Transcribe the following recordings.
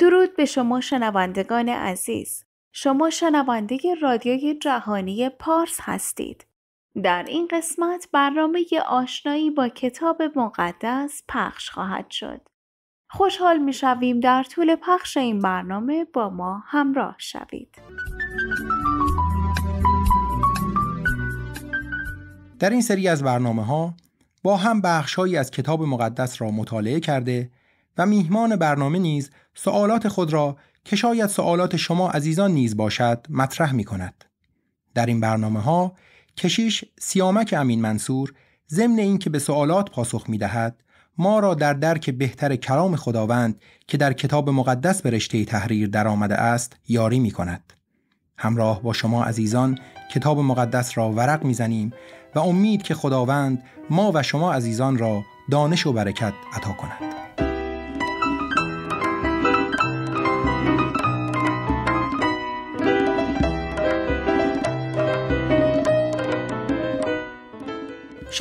درود به شما شنوندگان عزیز. شما شنونده رادیوی جهانی پارس هستید. در این قسمت برنامه آشنایی با کتاب مقدس پخش خواهد شد. خوشحال می در طول پخش این برنامه با ما همراه شوید. در این سری از برنامه ها با هم بخش از کتاب مقدس را مطالعه کرده و میهمان برنامه نیز سوالات خود را که شاید سوالات شما عزیزان نیز باشد مطرح می کند. در این برنامه ها کشیش سیامک امین منصور ضمن اینکه به سوالات پاسخ می دهد ما را در درک بهتر کلام خداوند که در کتاب مقدس به رشته تحریر درآمده است یاری می کند. همراه با شما عزیزان کتاب مقدس را ورق میزنیم و امید که خداوند ما و شما عزیزان را دانش و برکت عطا کند.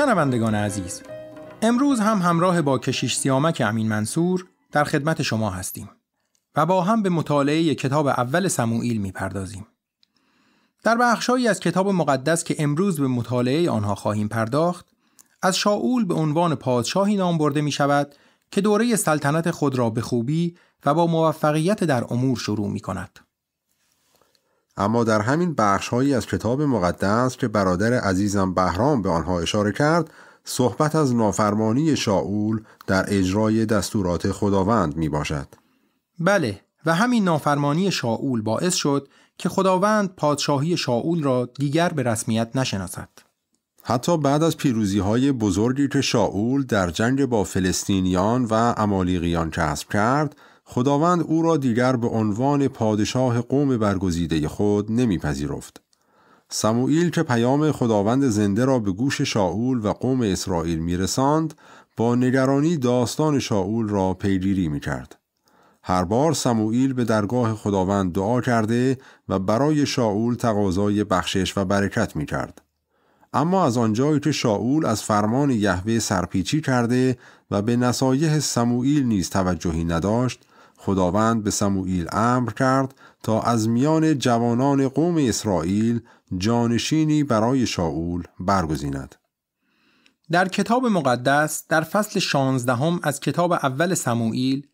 شنوندگان عزیز امروز هم همراه با کشیش سیامک امین منصور در خدمت شما هستیم و با هم به مطالعه کتاب اول سموئیل میپردازیم در بخشهایی از کتاب مقدس که امروز به مطالعه آنها خواهیم پرداخت از شاول به عنوان پادشاهی نام برده می شود که دوره سلطنت خود را به خوبی و با موفقیت در امور شروع می کند. اما در همین بخشهایی از کتاب مقدس که برادر عزیزم بهرام به آنها اشاره کرد صحبت از نافرمانی شاول در اجرای دستورات خداوند می باشد. بله و همین نافرمانی شاول باعث شد که خداوند پادشاهی شاول را دیگر به رسمیت نشناسد. حتی بعد از پیروزی های بزرگی که شاول در جنگ با فلسطینیان و امالیقیان کسب کرد، خداوند او را دیگر به عنوان پادشاه قوم برگزیده خود نمیپذیرفت. سموئیل که پیام خداوند زنده را به گوش شاول و قوم اسرائیل میرساند با نگرانی داستان شاول را پیگیری میکرد. هر بار سموئیل به درگاه خداوند دعا کرده و برای شاول تقاضای بخشش و برکت میکرد. اما از آنجایی که شاول از فرمان یهوه سرپیچی کرده و به نصایح سموئیل نیز توجهی نداشت خداوند به سموئیل امر کرد تا از میان جوانان قوم اسرائیل جانشینی برای شاول برگزیند. در کتاب مقدس در فصل 16 هم از کتاب اول سموئیل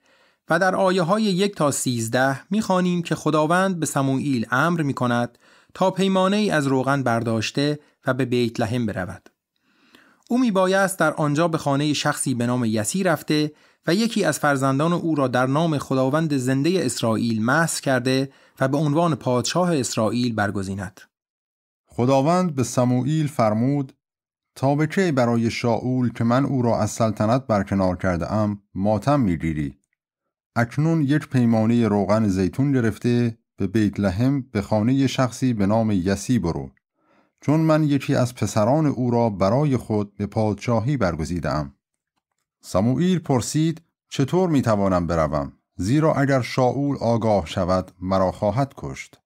و در آیه های یک تا سیزده میخوانیم که خداوند به سموئیل امر می کند تا پیمانه ای از روغن برداشته و به بیت لحم برود. او بایست در آنجا به خانه شخصی به نام یسی رفته و یکی از فرزندان او را در نام خداوند زنده اسرائیل محض کرده و به عنوان پادشاه اسرائیل برگزیند. خداوند به سموئیل فرمود تا به کی برای شاول که من او را از سلطنت برکنار کرده ام ماتم میگیری اکنون یک پیمانه روغن زیتون گرفته به بیت لحم به خانه شخصی به نام یسی برو چون من یکی از پسران او را برای خود به پادشاهی برگزیدم سموئیل پرسید چطور می توانم بروم زیرا اگر شاول آگاه شود مرا خواهد کشت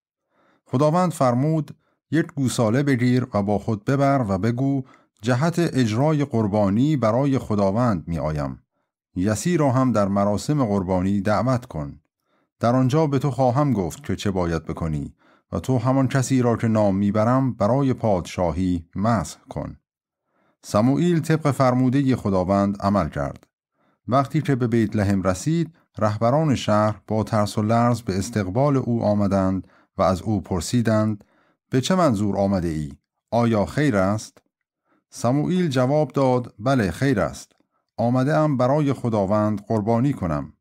خداوند فرمود یک گوساله بگیر و با خود ببر و بگو جهت اجرای قربانی برای خداوند می آیم یسی را هم در مراسم قربانی دعوت کن در آنجا به تو خواهم گفت که چه باید بکنی و تو همان کسی را که نام میبرم برای پادشاهی مسح کن سموئیل طبق فرموده خداوند عمل کرد. وقتی که به بیت لحم رسید، رهبران شهر با ترس و لرز به استقبال او آمدند و از او پرسیدند به چه منظور آمده ای؟ آیا خیر است؟ سموئیل جواب داد بله خیر است. آمده ام برای خداوند قربانی کنم.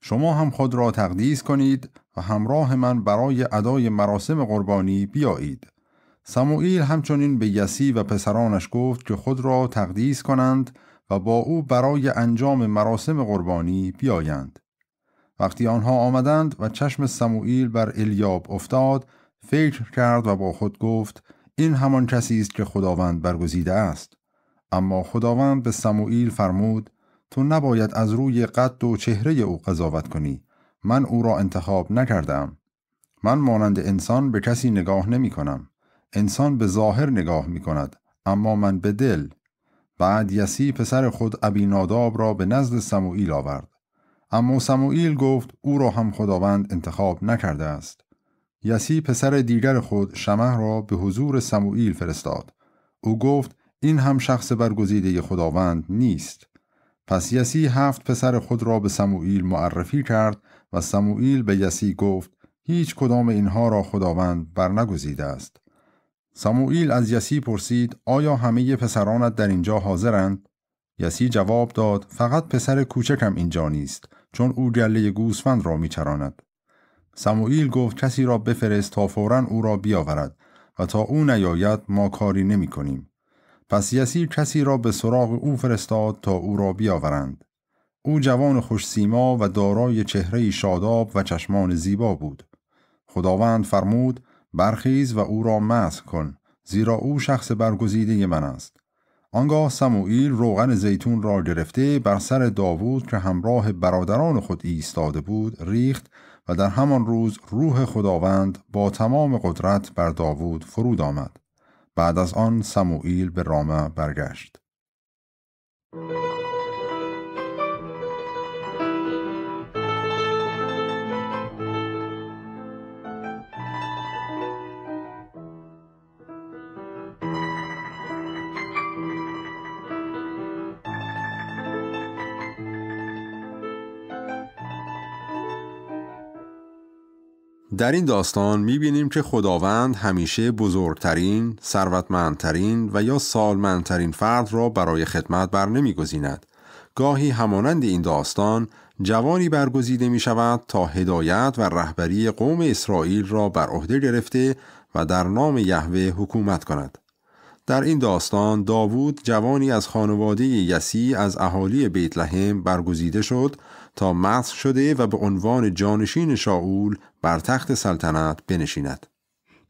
شما هم خود را تقدیس کنید و همراه من برای ادای مراسم قربانی بیایید. سموئیل همچنین به یسی و پسرانش گفت که خود را تقدیس کنند و با او برای انجام مراسم قربانی بیایند. وقتی آنها آمدند و چشم سموئیل بر الیاب افتاد، فکر کرد و با خود گفت این همان کسی است که خداوند برگزیده است. اما خداوند به سموئیل فرمود تو نباید از روی قد و چهره او قضاوت کنی. من او را انتخاب نکردم. من مانند انسان به کسی نگاه نمی کنم. انسان به ظاهر نگاه می کند اما من به دل بعد یسی پسر خود ابی ناداب را به نزد سموئیل آورد اما سموئیل گفت او را هم خداوند انتخاب نکرده است یسی پسر دیگر خود شمه را به حضور سموئیل فرستاد او گفت این هم شخص برگزیده خداوند نیست پس یسی هفت پسر خود را به سموئیل معرفی کرد و سموئیل به یسی گفت هیچ کدام اینها را خداوند برنگزیده است سموئیل از یسی پرسید آیا همه پسرانت در اینجا حاضرند؟ یسی جواب داد فقط پسر کوچکم اینجا نیست چون او گله گوسفند را میچراند. سموئیل گفت کسی را بفرست تا فورا او را بیاورد و تا او نیاید ما کاری نمی کنیم. پس یسی کسی را به سراغ او فرستاد تا او را بیاورند. او جوان خوش سیما و دارای چهره شاداب و چشمان زیبا بود. خداوند فرمود برخیز و او را مسح کن زیرا او شخص برگزیده من است آنگاه سموئیل روغن زیتون را گرفته بر سر داوود که همراه برادران خود ایستاده بود ریخت و در همان روز روح خداوند با تمام قدرت بر داوود فرود آمد بعد از آن سموئیل به رامه برگشت در این داستان می بینیم که خداوند همیشه بزرگترین، ثروتمندترین و یا سالمندترین فرد را برای خدمت بر گذیند. گاهی همانند این داستان جوانی برگزیده می شود تا هدایت و رهبری قوم اسرائیل را بر عهده گرفته و در نام یهوه حکومت کند. در این داستان داوود جوانی از خانواده یسی از اهالی بیت لحم برگزیده شد تا مصر شده و به عنوان جانشین شاول بر تخت سلطنت بنشیند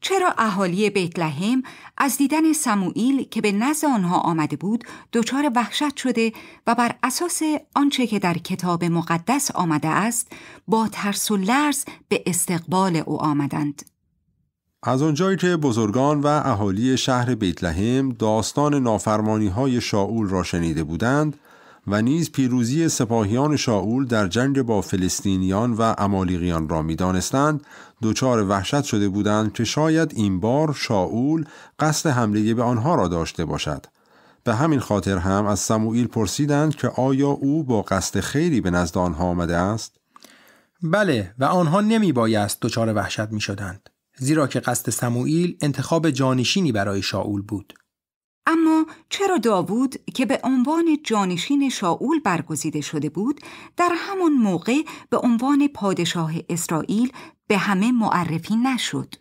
چرا اهالی بیت لحم از دیدن سموئیل که به نزد آنها آمده بود دچار وحشت شده و بر اساس آنچه که در کتاب مقدس آمده است با ترس و لرز به استقبال او آمدند از آنجایی که بزرگان و اهالی شهر بیت لحم داستان نافرمانی های شاول را شنیده بودند و نیز پیروزی سپاهیان شاول در جنگ با فلسطینیان و امالیقیان را میدانستند دچار وحشت شده بودند که شاید این بار شاول قصد حمله به آنها را داشته باشد به همین خاطر هم از سموئیل پرسیدند که آیا او با قصد خیری به نزد آنها آمده است بله و آنها نمی بایست دچار وحشت می شدند زیرا که قصد سموئیل انتخاب جانشینی برای شاول بود اما چرا داوود که به عنوان جانشین شاول برگزیده شده بود در همان موقع به عنوان پادشاه اسرائیل به همه معرفی نشد؟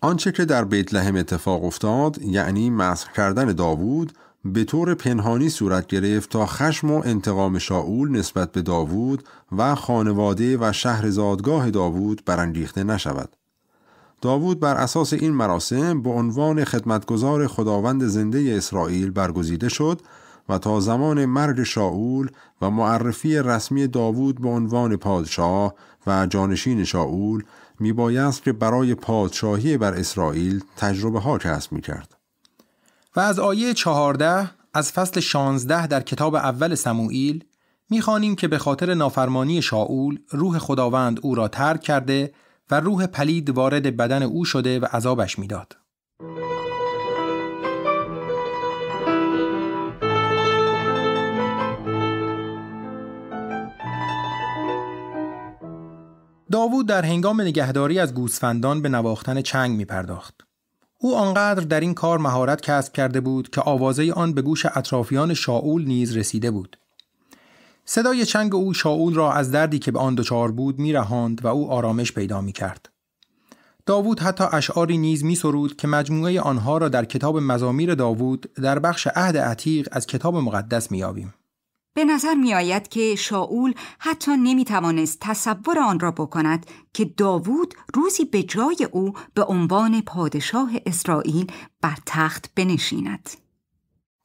آنچه که در بیت لحم اتفاق افتاد یعنی مسخ کردن داوود به طور پنهانی صورت گرفت تا خشم و انتقام شاول نسبت به داوود و خانواده و شهر زادگاه داوود برانگیخته نشود. داوود بر اساس این مراسم به عنوان خدمتگزار خداوند زنده اسرائیل برگزیده شد و تا زمان مرگ شاول و معرفی رسمی داوود به عنوان پادشاه و جانشین شاول میبایست که برای پادشاهی بر اسرائیل تجربه ها کسب میکرد. و از آیه چهارده از فصل 16 در کتاب اول سموئیل میخوانیم که به خاطر نافرمانی شاول روح خداوند او را ترک کرده و روح پلید وارد بدن او شده و عذابش میداد. داوود در هنگام نگهداری از گوسفندان به نواختن چنگ می پرداخت. او آنقدر در این کار مهارت کسب کرده بود که آوازه آن به گوش اطرافیان شاول نیز رسیده بود. صدای چنگ او شاول را از دردی که به آن دچار بود میرهاند و او آرامش پیدا می کرد. داوود حتی اشعاری نیز می سرود که مجموعه آنها را در کتاب مزامیر داوود در بخش عهد عتیق از کتاب مقدس می آبیم. به نظر می آید که شاول حتی نمی توانست تصور آن را بکند که داوود روزی به جای او به عنوان پادشاه اسرائیل بر تخت بنشیند.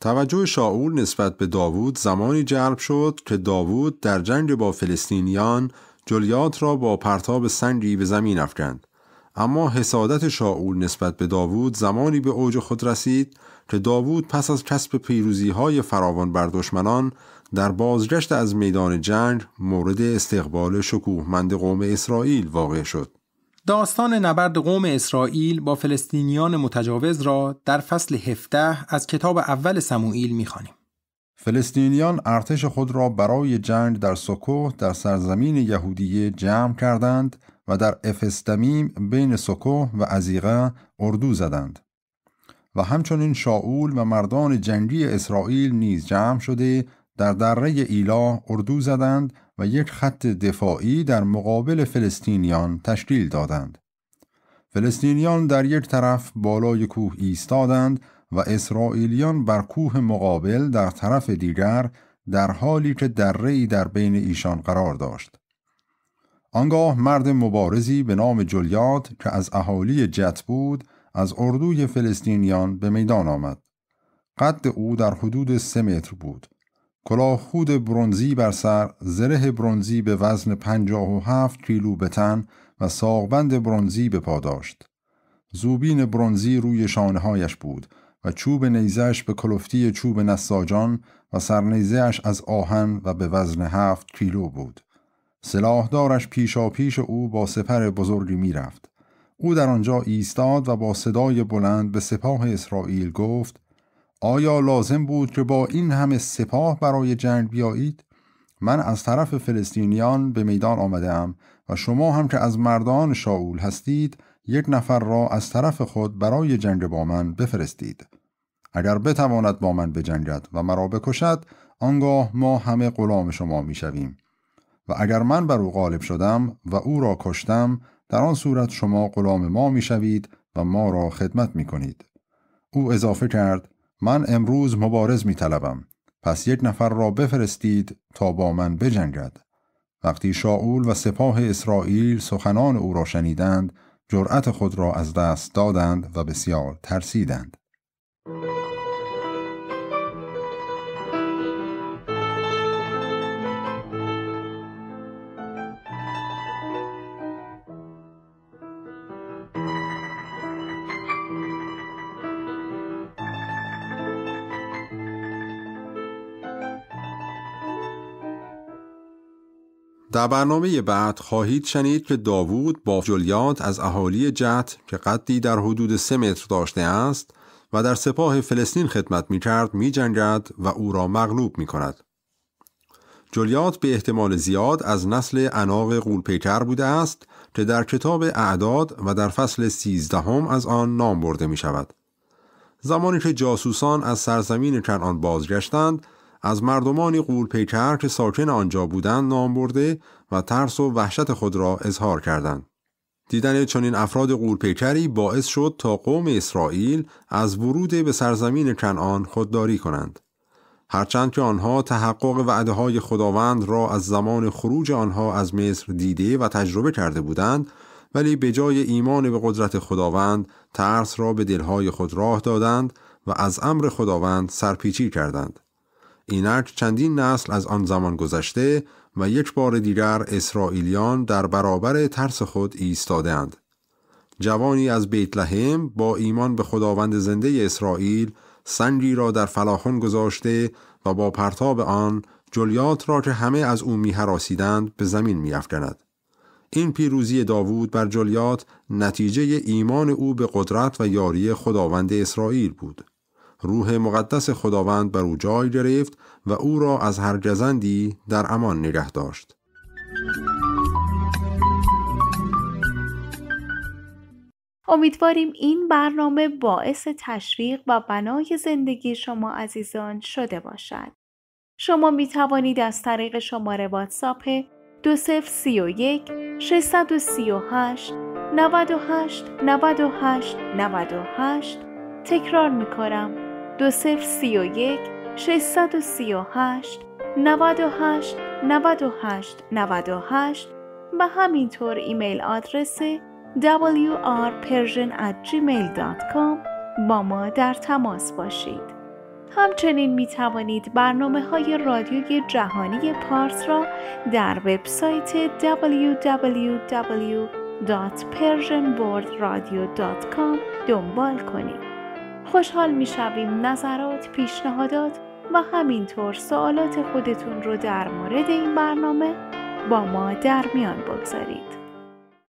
توجه شاول نسبت به داوود زمانی جلب شد که داوود در جنگ با فلسطینیان جلیات را با پرتاب سنگی به زمین افکند اما حسادت شاول نسبت به داوود زمانی به اوج خود رسید که داوود پس از کسب پیروزی های فراوان بر دشمنان در بازگشت از میدان جنگ مورد استقبال شکوهمند قوم اسرائیل واقع شد داستان نبرد قوم اسرائیل با فلسطینیان متجاوز را در فصل 17 از کتاب اول سموئیل می‌خوانیم. فلسطینیان ارتش خود را برای جنگ در سکوه در سرزمین یهودیه جمع کردند و در افستمیم بین سکوه و عزیقه اردو زدند. و همچنین شاول و مردان جنگی اسرائیل نیز جمع شده در دره ایلا اردو زدند و یک خط دفاعی در مقابل فلسطینیان تشکیل دادند. فلسطینیان در یک طرف بالای کوه ایستادند و اسرائیلیان بر کوه مقابل در طرف دیگر در حالی که درهای در بین ایشان قرار داشت. آنگاه مرد مبارزی به نام جلیات که از اهالی جت بود از اردوی فلسطینیان به میدان آمد. قد او در حدود سه متر بود. کلاهخود برونزی بر سر، زره برونزی به وزن پنجاه و هفت کیلو به تن و ساقبند برونزی به پا داشت. زوبین برونزی روی شانههایش بود و چوب نیزش به کلفتی چوب نساجان و سرنیزهش از آهن و به وزن هفت کیلو بود. سلاحدارش پیشا پیش او با سپر بزرگی میرفت. او در آنجا ایستاد و با صدای بلند به سپاه اسرائیل گفت آیا لازم بود که با این همه سپاه برای جنگ بیایید؟ من از طرف فلسطینیان به میدان آمده ام و شما هم که از مردان شاول هستید یک نفر را از طرف خود برای جنگ با من بفرستید. اگر بتواند با من بجنگد و مرا بکشد آنگاه ما همه غلام شما میشویم و اگر من بر او غالب شدم و او را کشتم در آن صورت شما غلام ما میشوید و ما را خدمت کنید. او اضافه کرد من امروز مبارز می طلبم. پس یک نفر را بفرستید تا با من بجنگد. وقتی شاول و سپاه اسرائیل سخنان او را شنیدند، جرأت خود را از دست دادند و بسیار ترسیدند. در برنامه بعد خواهید شنید که داوود با جولیات از اهالی جت که قدی در حدود سه متر داشته است و در سپاه فلسطین خدمت می کرد می جنگد و او را مغلوب می کند. جولیات به احتمال زیاد از نسل اناق قولپیکر بوده است که در کتاب اعداد و در فصل سیزدهم از آن نام برده می شود. زمانی که جاسوسان از سرزمین کنعان بازگشتند از مردمانی قولپیکر که ساکن آنجا بودند نام برده و ترس و وحشت خود را اظهار کردند. دیدن چنین افراد قورپیکری باعث شد تا قوم اسرائیل از ورود به سرزمین کنعان خودداری کنند. هرچند که آنها تحقق وعده های خداوند را از زمان خروج آنها از مصر دیده و تجربه کرده بودند ولی به جای ایمان به قدرت خداوند ترس را به دلهای خود راه دادند و از امر خداوند سرپیچی کردند. اینک چندین نسل از آن زمان گذشته و یک بار دیگر اسرائیلیان در برابر ترس خود ایستادند. جوانی از بیت لحم با ایمان به خداوند زنده اسرائیل سنگی را در فلاخون گذاشته و با پرتاب آن جلیات را که همه از او میهراسیدند به زمین افکند. این پیروزی داوود بر جلیات نتیجه ایمان او به قدرت و یاری خداوند اسرائیل بود روح مقدس خداوند بر او جای گرفت و او را از هر گزندی در امان نگه داشت. امیدواریم این برنامه باعث تشویق و بنای زندگی شما عزیزان شده باشد. شما می توانید از طریق شماره واتساپ 2031 638 98 98 98 تکرار می کنم دو صفر 638 98 98 98 و همینطور ایمیل آدرس wrpersian@gmail.com با ما در تماس باشید. همچنین می توانید برنامه های رادیوی جهانی پارس را در وبسایت www.persianworldradio.com دنبال کنید. خوشحال می نظرات، پیشنهادات و همینطور سوالات خودتون رو در مورد این برنامه با ما در میان بگذارید.